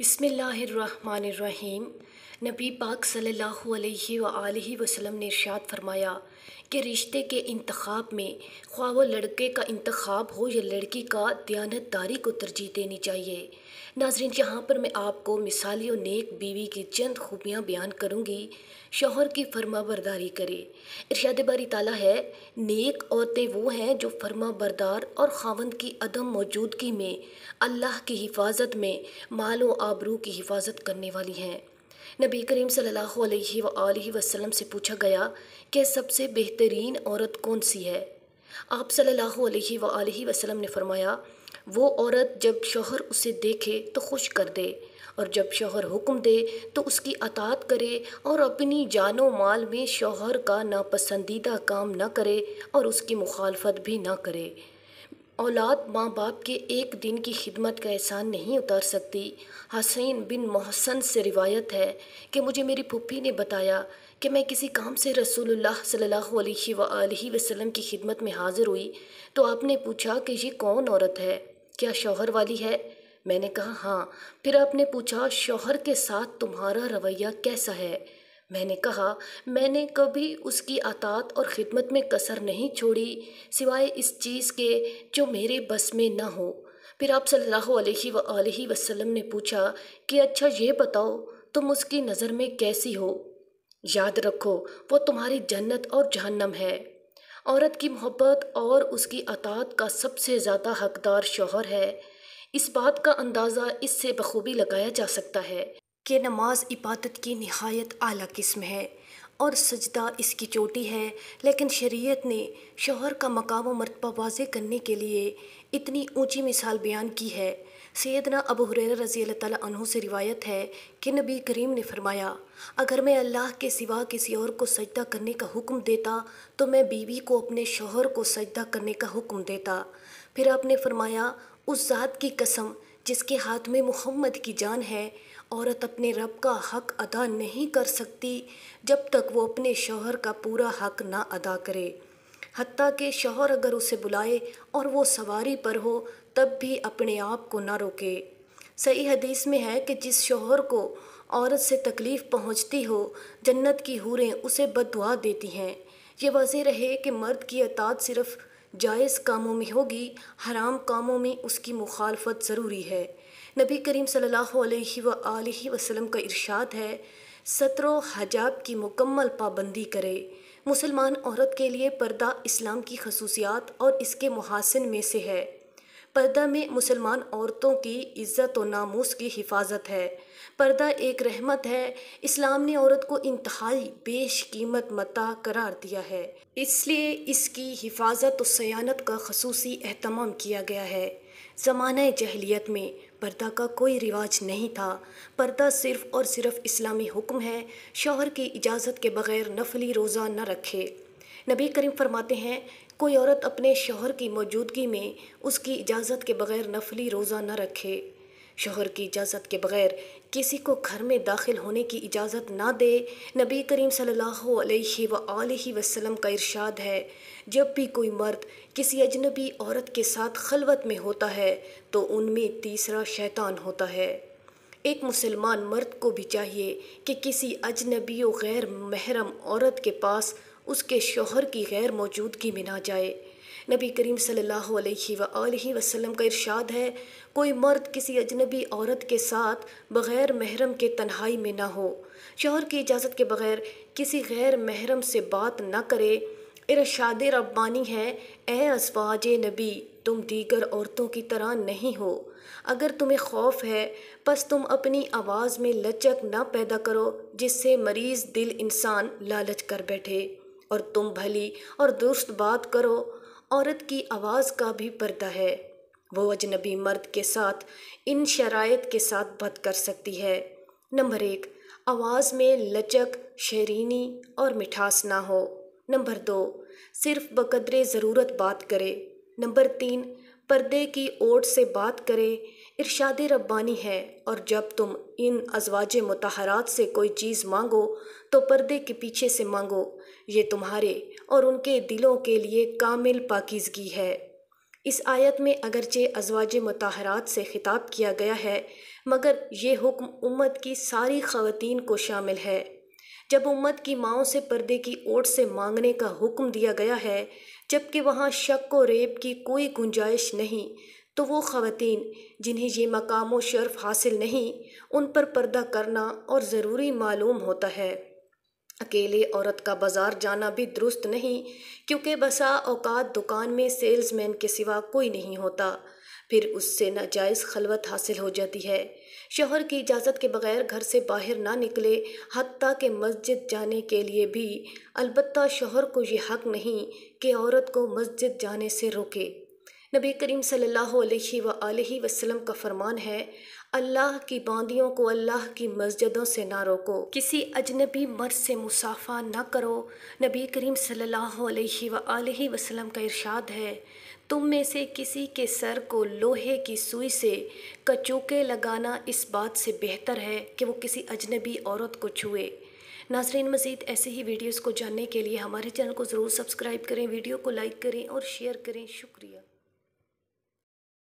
बिसमीम नबी पाक सल्लल्लाहु अलैहि वसल्लम ने इरशाद फरमाया कि रिश्ते के इंतखब में ख्वा वो लड़के का इंतखब हो या लड़की का दयानतदारी को तरजीह देनी चाहिए नाजरन यहाँ पर मैं आपको मिसाली और नेक बीवी की चंद खूबियाँ बयान करूँगी शोहर की फर्मा बरदारी करे इर्शाद बारी ताला है नेक औरतें वो हैं जो फर्मा बरदार और खावंद की अदम मौजूदगी में अल्लाह की हिफाजत में माल व आबरू की हिफाजत करने वाली हैं नबी करीम सल्लल्लाहु अलैहि अलैहि वसल्लम से पूछा गया कि सबसे बेहतरीन औरत कौन सी है आप सल्लल्लाहु अलैहि अलैहि वसल्लम ने फरमाया वो औरत जब शोहर उसे देखे तो खुश कर दे और जब शोहर हुक्म दे तो उसकी अतात करे और अपनी जानो माल में शोहर का नापसंदीदा काम ना करे और उसकी मुखालफत भी ना करे औलाद माँ बाप के एक दिन की खिदमत का एहसान नहीं उतार सकती हसैन बिन मोहसन से रिवायत है कि मुझे मेरी पुप्पी ने बताया कि मैं किसी काम से रसूलुल्लाह सल्लल्लाहु अलैहि वसल्लम की खिदमत में हाज़िर हुई तो आपने पूछा कि ये कौन औरत है क्या शौहर वाली है मैंने कहा हाँ फिर आपने पूछा शौहर के साथ तुम्हारा रवैया कैसा है मैंने कहा मैंने कभी उसकी अतात और ख़िदमत में कसर नहीं छोड़ी सिवाय इस चीज़ के जो मेरे बस में न हो फिर आप सल्लल्लाहु अलैहि वसल्लम ने पूछा कि अच्छा ये बताओ तुम उसकी नज़र में कैसी हो याद रखो वो तुम्हारी जन्नत और जहन्नम है औरत की मोहब्बत और उसकी अतात का सबसे ज़्यादा हकदार शोहर है इस बात का अंदाज़ा इससे बखूबी लगाया जा सकता है कि नमाज इबादत की नहायत आला किस्म है और सजदा इसकी चोटी है लेकिन शरीयत ने शोहर का मकाम व मरतबा वाजे करने के लिए इतनी ऊंची मिसाल बयान की है सैदना अबू हुरैरा रज़ी अल्लाह तु से रिवायत है कि नबी करीम ने फरमाया अगर मैं अल्लाह के सिवा किसी और को सजदा करने का हुक्म देता तो मैं बीवी को अपने शोहर को सजदा करने का हुक्म देता फिर आपने फरमाया उस ज़ात की कसम जिसके हाथ में मोहम्मद की जान है औरत अपने रब का हक अदा नहीं कर सकती जब तक वो अपने शोहर का पूरा हक ना अदा करे हती के शोहर अगर उसे बुलाए और वो सवारी पर हो तब भी अपने आप को ना रोके सही हदीस में है कि जिस शोहर को औरत से तकलीफ़ पहुंचती हो जन्नत की हूरें उसे बदुआ देती हैं ये वाजह रहे कि मर्द की अतात सिर्फ़ जायज़ कामों में होगी हराम कामों में उसकी मुखालफत ज़रूरी है नबी करीम सल्लल्लाहु अलैहि व आलिहि वसल्लम का इरशाद है सत्रो हजाब की मुकम्मल पाबंदी करे मुसलमान औरत के लिए पर्दा इस्लाम की खसूसियात और इसके मुहासिन में से है पर्दा में मुसलमान औरतों की इज़्ज़त और नामोस की हिफाजत है पर्दा एक रहमत है इस्लाम ने औरत को इंतहाई बेश कीमत मता करार दिया है इसलिए इसकी हिफाजत और सयानत का खसूसी अहतमाम किया गया है ज़माना जहलीत में पर्दा का कोई रिवाज नहीं था पर्दा सिर्फ़ और सिर्फ इस्लामी हुक्म है शोहर की इजाज़त के बग़ैर नफली रोज़ा न रखे नबी करीम फरमाते हैं कोई औरत अपने शोहर की मौजूदगी में उसकी इजाज़त के बगैर नफली रोज़ा न रखे शोहर की इजाज़त के बगैर किसी को घर में दाखिल होने की इजाज़त ना दे नबी करीम सल्लल्लाहु अलैहि व वसल्लम का इरशाद है जब भी कोई मर्द किसी अजनबी औरत के साथ खलवत में होता है तो उनमें तीसरा शैतान होता है एक मुसलमान मर्द को भी चाहिए कि किसी अजनबी व गैर महरम औरत के पास उसके शोहर की गैर मौजूदगी में ना जाए नबी करीम सल्लल्लाहु अलैहि वसल्लम का इरशाद है कोई मर्द किसी अजनबी औरत के साथ बग़ैर महरम के तन्हाई में ना हो शोहर की इजाज़त के बग़ैर किसी गैर महरम से बात ना करे इरशाद रब्बानी है ए असवाज नबी तुम दीगर औरतों की तरह नहीं हो अगर तुम्हें खौफ है बस तुम अपनी आवाज़ में लचक ना पैदा करो जिससे मरीज़ दिल इंसान लालच कर बैठे और तुम भली और दुरुस्त बात करो औरत की आवाज़ का भी पर्दा है वो अजनबी मर्द के साथ इन शरात के साथ बद कर सकती है नंबर एक आवाज़ में लचक शरीनी और मिठास ना हो नंबर दो सिर्फ बकदरे ज़रूरत बात करे नंबर तीन पर्दे की ओट से बात करें इर्शाद रब्बानी है और जब तुम इन अजवाज मतहरात से कोई चीज़ मांगो तो पर्दे के पीछे से मांगो ये तुम्हारे और उनके दिलों के लिए कामिल पाकिजगी है इस आयत में अगरचे अजवाज मतहरात से खिताब किया गया है मगर ये हुक्म उम्मत की सारी खवतान को शामिल है जब उम्मत की माओ से पर्दे की ओट से मांगने का हुक्म दिया गया है जबकि वहाँ शक व रेप की कोई गुंजाइश नहीं तो वो ख़वातीन जिन्हें ये मकाम व शर्फ हासिल नहीं उन पर पर्दा करना और ज़रूरी मालूम होता है अकेले औरत का बाज़ार जाना भी दुरुस्त नहीं क्योंकि बसा औकात दुकान में सेल्समैन के सिवा कोई नहीं होता फिर उससे नाजायज़ खलवत हासिल हो जाती है शोहर की इजाज़त के बगैर घर से बाहर ना निकले हती के मस्जिद जाने के लिए भी अलबत्ता शोहर को ये हक नहीं कि औरत को मस्जिद जाने से रोके नबी करीम सल्लल्लाहु अलैहि वसल्लम का फरमान है अल्लाह की बांदियों को अल्लाह की मस्जिदों से ना रोको किसी अजनबी मर्द से मुसाफा ना करो नबी करीम सल्लल्लाहु अलैहि वसल्लम का इरशाद है तुम में से किसी के सर को लोहे की सुई से कचूके लगाना इस बात से बेहतर है कि वो किसी अजनबी औरत को छुए नाजरीन मज़ीद ऐसे ही वीडियोस को जानने के लिए हमारे चैनल को ज़रूर सब्सक्राइब करें वीडियो को लाइक करें और शेयर करें शुक्रिया